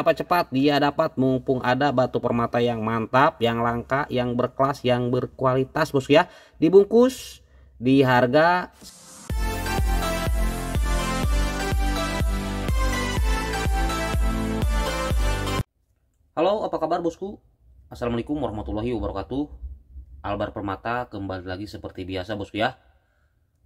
apa cepat dia dapat mumpung ada batu permata yang mantap, yang langka, yang berkelas, yang berkualitas bosku ya. Dibungkus di harga Halo, apa kabar bosku? Assalamualaikum warahmatullahi wabarakatuh. Albar Permata kembali lagi seperti biasa bosku ya.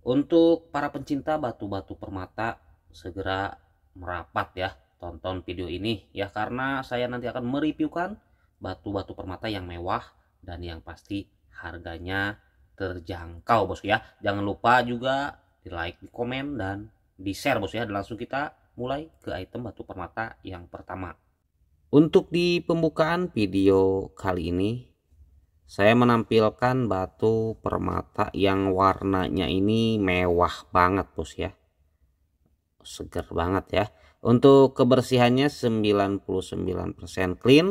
Untuk para pencinta batu-batu permata segera merapat ya tonton video ini ya karena saya nanti akan mereviewkan batu-batu permata yang mewah dan yang pasti harganya terjangkau bosku ya jangan lupa juga di like di komen dan di share bosku ya dan langsung kita mulai ke item batu permata yang pertama untuk di pembukaan video kali ini saya menampilkan batu permata yang warnanya ini mewah banget bos ya seger banget ya untuk kebersihannya 99% clean.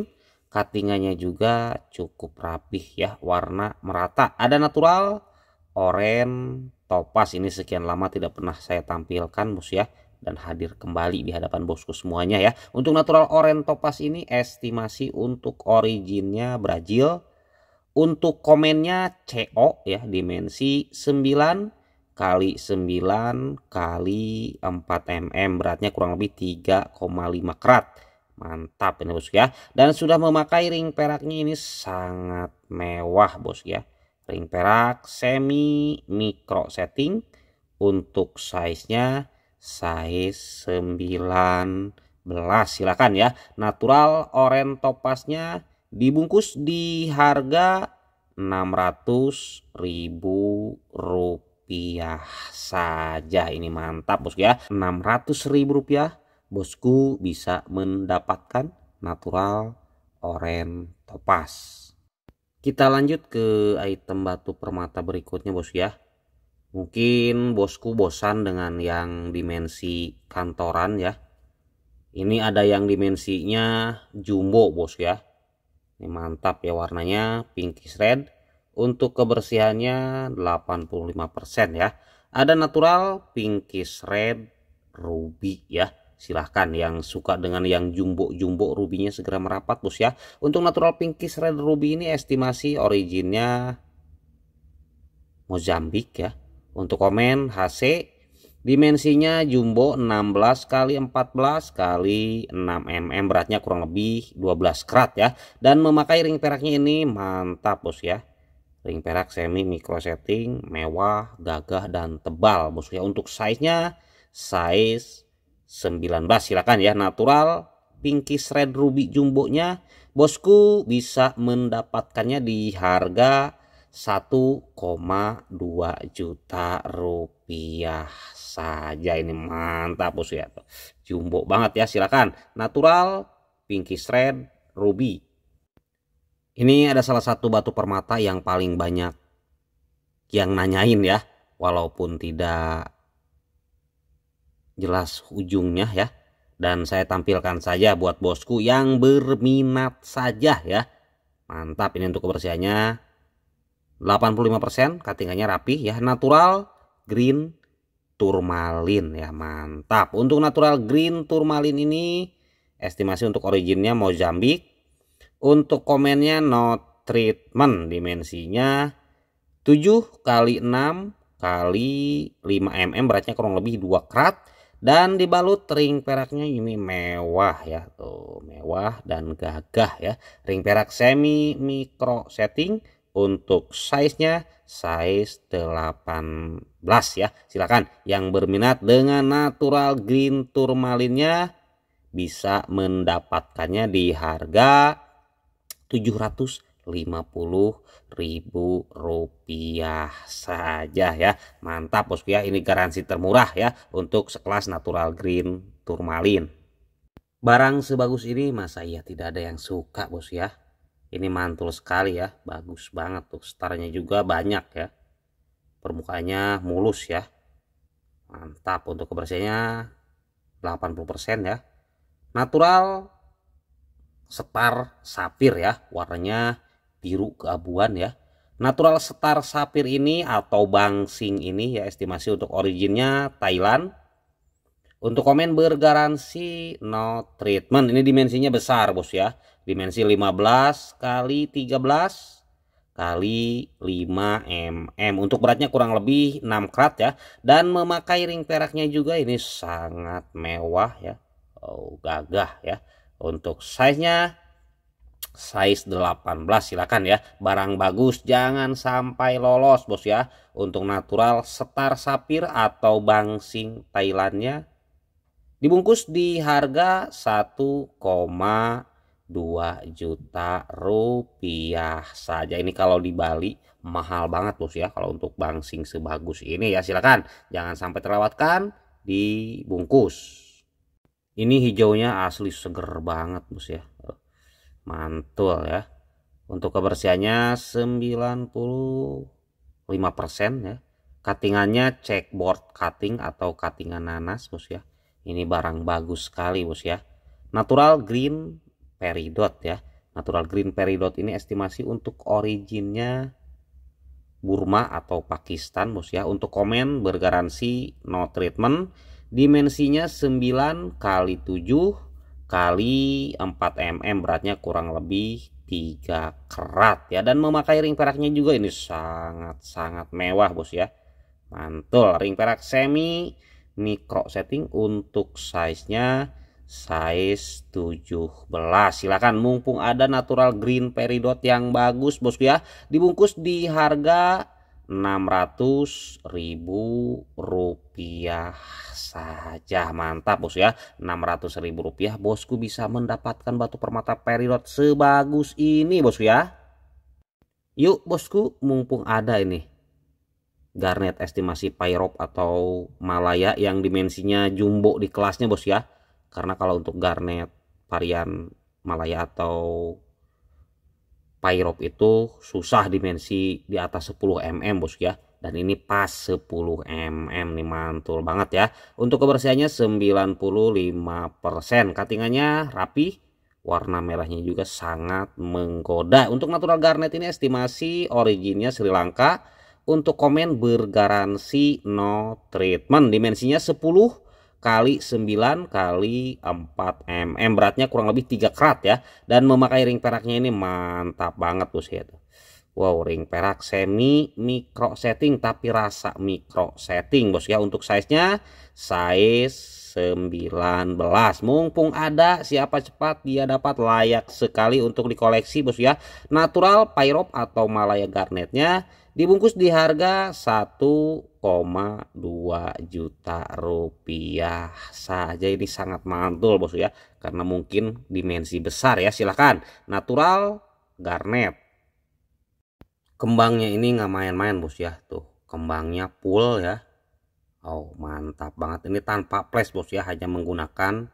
Cuttingannya juga cukup rapih ya, warna merata. Ada natural, oranye, topas. Ini sekian lama tidak pernah saya tampilkan bos ya dan hadir kembali di hadapan bosku semuanya ya. Untuk natural orange topas ini estimasi untuk originnya Brazil. Untuk komennya CO ya dimensi 9 kali 9 kali 4 mm beratnya kurang lebih 3,5 karat mantap ini bos ya dan sudah memakai ring peraknya ini sangat mewah bos ya ring perak semi micro setting untuk size nya size 19 silakan ya natural oren topasnya dibungkus di harga 600 ribu rupiah rupiah saja ini mantap bosku ya 600 ribu rupiah bosku bisa mendapatkan natural orange topas kita lanjut ke item batu permata berikutnya bos ya mungkin bosku bosan dengan yang dimensi kantoran ya ini ada yang dimensinya jumbo bos ya ini mantap ya warnanya pinkish red untuk kebersihannya 85% ya. Ada natural, pinkish red, ruby ya. Silahkan yang suka dengan yang jumbo-jumbo rubinya segera merapat bos ya. Untuk natural pinkish red ruby ini estimasi originnya Mozambik ya. Untuk komen HC Dimensinya jumbo 16 kali 14 kali 6 mm beratnya kurang lebih 12 karat ya dan memakai ring peraknya ini mantap bos ya Ring perak semi micro setting, mewah, gagah dan tebal. Bosku ya untuk size-nya size 19 silakan ya natural pinkish red ruby jumbo nya bosku bisa mendapatkannya di harga 1,2 juta rupiah saja ini mantap bosku ya jumbo banget ya silakan natural pinky red ruby ini ada salah satu batu permata yang paling banyak yang nanyain ya, walaupun tidak jelas ujungnya ya. Dan saya tampilkan saja buat bosku yang berminat saja ya. Mantap ini untuk kebersihannya. 85% katingannya rapi ya, natural green turmalin ya, mantap. Untuk natural green turmalin ini estimasi untuk originnya Mozambik untuk komennya no treatment dimensinya 7 kali 6 kali 5 mm beratnya kurang lebih 2 krat dan dibalut ring peraknya ini mewah ya tuh mewah dan gagah ya ring perak semi micro setting untuk size-nya size 18 ya silakan yang berminat dengan natural green turmalinnya bisa mendapatkannya di harga 750 ribu rupiah saja ya mantap bosku ya ini garansi termurah ya untuk sekelas natural green turmalin barang sebagus ini masa iya tidak ada yang suka bos ya ini mantul sekali ya bagus banget tuh starnya juga banyak ya permukaannya mulus ya mantap untuk kebersihannya 80% ya natural setar sapir ya warnanya biru keabuan ya natural setar sapir ini atau bangsing ini ya estimasi untuk originnya Thailand untuk komen bergaransi no treatment ini dimensinya besar bos ya dimensi 15 kali 13 kali 5 mm untuk beratnya kurang lebih 6 krat ya dan memakai ring peraknya juga ini sangat mewah ya oh gagah ya untuk size-nya size 18 silakan ya. Barang bagus jangan sampai lolos bos ya. Untuk natural setar sapir atau bangsing Thailandnya dibungkus di harga 1,2 juta rupiah saja. Ini kalau di Bali mahal banget bos ya kalau untuk bangsing sebagus ini ya silakan jangan sampai terlewatkan dibungkus ini hijaunya asli seger banget bos ya mantul ya untuk kebersihannya 95% ya cuttingannya checkboard cutting atau cuttingan nanas bos ya ini barang bagus sekali bos ya natural green peridot ya natural green peridot ini estimasi untuk originnya Burma atau Pakistan bos ya untuk komen bergaransi no treatment Dimensinya 9 kali 7 kali 4 mm beratnya kurang lebih 3 kerat ya dan memakai ring peraknya juga ini sangat-sangat mewah bos ya. Mantul, ring perak semi micro setting untuk size-nya size 17 silakan mumpung ada natural green peridot yang bagus bosku ya dibungkus di harga 600 ribu rupiah saja mantap bos ya 600 ribu rupiah bosku bisa mendapatkan batu permata peridot sebagus ini bos ya yuk bosku mumpung ada ini garnet estimasi pyrop atau malaya yang dimensinya jumbo di kelasnya bos ya karena kalau untuk garnet varian malaya atau Pyrop itu susah dimensi di atas 10 mm bos ya dan ini pas 10 mm nih mantul banget ya untuk kebersihannya 95% katingannya rapi warna merahnya juga sangat menggoda untuk natural garnet ini estimasi originnya Sri Lanka untuk komen bergaransi no treatment dimensinya 10 kali 9 kali 4 mm beratnya kurang lebih 3 karat ya dan memakai ring peraknya ini mantap banget tuh sih itu Wow ring perak semi micro setting tapi rasa micro setting bos ya untuk size nya size 19 mumpung ada siapa cepat dia dapat layak sekali untuk dikoleksi bos ya natural pyrop atau malaya garnetnya dibungkus di harga 1 1,2 juta rupiah saja ini sangat mantul bos ya karena mungkin dimensi besar ya silahkan natural garnet kembangnya ini nggak main-main bos ya tuh kembangnya full ya oh mantap banget ini tanpa flash bos ya hanya menggunakan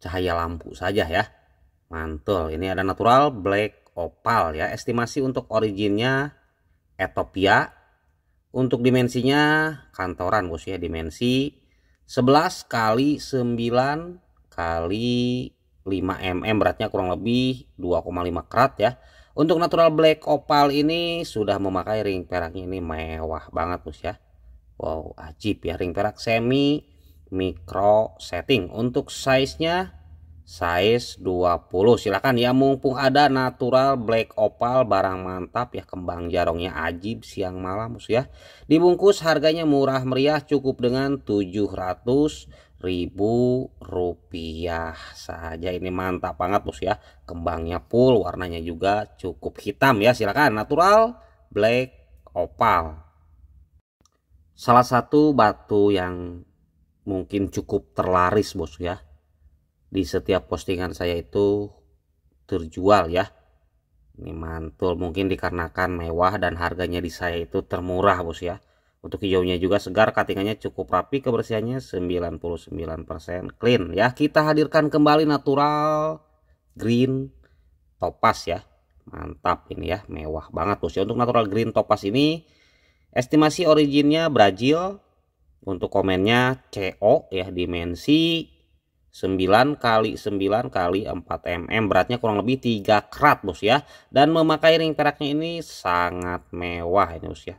cahaya lampu saja ya mantul ini ada natural black opal ya estimasi untuk originnya Ethiopia untuk dimensinya kantoran bos ya dimensi 11 kali 9 kali 5 mm beratnya kurang lebih 2,5 karat ya. Untuk natural black opal ini sudah memakai ring peraknya ini mewah banget bos ya. Wow ajib ya ring perak semi micro setting. Untuk size nya size 20 silahkan ya mumpung ada natural black opal barang mantap ya kembang jarongnya ajib siang malam ya dibungkus harganya murah meriah cukup dengan 700 ribu rupiah saja ini mantap banget bos ya kembangnya full warnanya juga cukup hitam ya Silakan, natural black opal salah satu batu yang mungkin cukup terlaris bos ya di setiap postingan saya itu terjual ya ini mantul mungkin dikarenakan mewah dan harganya di saya itu termurah bos ya untuk hijaunya juga segar katingannya cukup rapi kebersihannya 99% clean ya kita hadirkan kembali natural green topas ya mantap ini ya mewah banget bos ya untuk natural green topas ini estimasi originnya Brazil untuk komennya CO ya dimensi 9 kali 9 kali 4 mm beratnya kurang lebih 3 krat bos ya dan memakai ring peraknya ini sangat mewah ini bos ya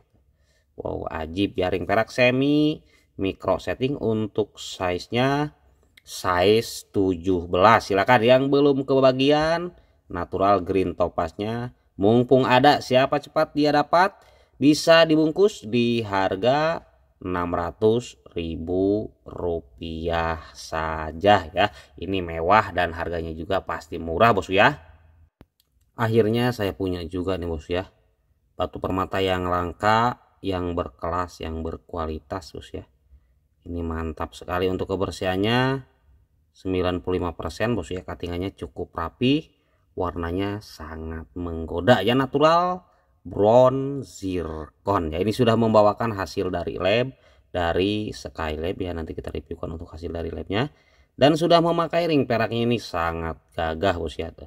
wow ajib ya ring perak semi micro setting untuk size nya size 17 silakan yang belum kebagian natural green topasnya mumpung ada siapa cepat dia dapat bisa dibungkus di harga ribu rupiah saja ya. Ini mewah dan harganya juga pasti murah bos ya. Akhirnya saya punya juga nih bos ya. Batu permata yang langka, yang berkelas, yang berkualitas bos ya. Ini mantap sekali untuk kebersihannya. 95% bos ya katingannya cukup rapi. Warnanya sangat menggoda ya natural Brown Zircon. Ya, ini sudah membawakan hasil dari lab dari lab ya nanti kita reviewkan untuk hasil dari labnya dan sudah memakai ring peraknya ini sangat gagah bos ya tuh.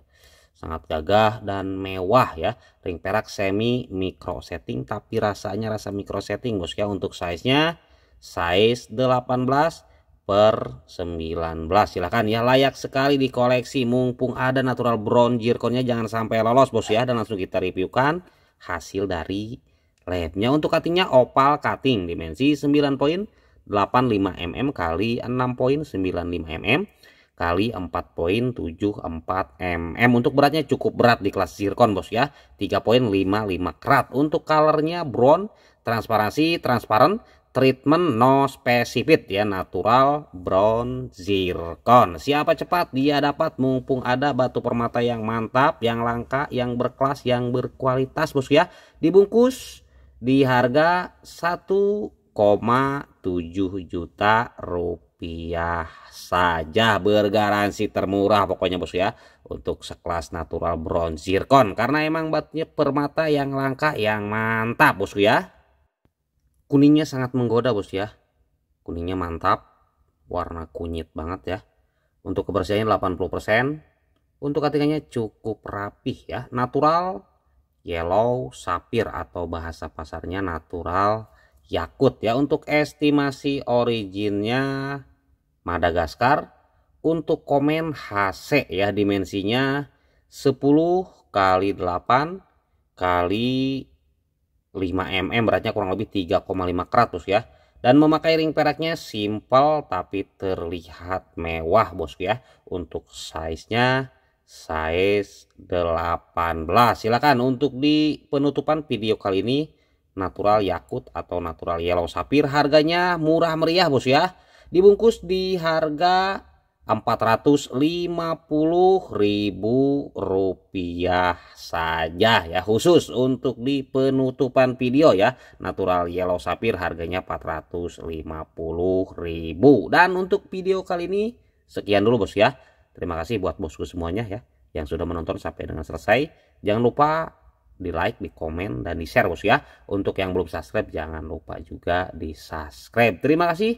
Sangat gagah dan mewah ya. Ring perak semi micro setting tapi rasanya rasa micro setting bos ya untuk size-nya size 18 per 19 silahkan ya layak sekali di koleksi mumpung ada natural brown zirconnya jangan sampai lolos bos ya dan langsung kita reviewkan hasil dari labnya. Untuk cuttingnya opal cutting dimensi 9.85 poin mm kali 6.95 poin mm kali 4.74 mm. Untuk beratnya cukup berat di kelas zircon bos ya. 3.55 karat. Untuk colornya brown, transparansi, transparan treatment no specific ya natural brown zircon siapa cepat dia dapat mumpung ada batu permata yang mantap yang langka yang berkelas yang berkualitas bosku ya dibungkus di harga 1,7 juta rupiah saja bergaransi termurah pokoknya bosku ya untuk sekelas natural brown zircon karena emang batunya permata yang langka yang mantap bosku ya Kuningnya sangat menggoda bos ya. Kuningnya mantap. Warna kunyit banget ya. Untuk kebersihannya 80%. Untuk katingannya cukup rapih ya. Natural, yellow, sapir atau bahasa pasarnya natural yakut ya. Untuk estimasi originnya Madagaskar. Untuk komen HC ya dimensinya 10 kali 8 kali 5 mm beratnya kurang lebih 3,5 kratus ya dan memakai ring peraknya simple tapi terlihat mewah bosku ya untuk size nya size 18 silakan untuk di penutupan video kali ini natural yakut atau natural yellow sapir harganya murah meriah bos ya dibungkus di harga rp rupiah saja ya khusus untuk di penutupan video ya natural yellow sapir harganya 450.000 dan untuk video kali ini sekian dulu bos ya terima kasih buat bosku semuanya ya yang sudah menonton sampai dengan selesai jangan lupa di like di komen dan di share bos ya untuk yang belum subscribe jangan lupa juga di subscribe terima kasih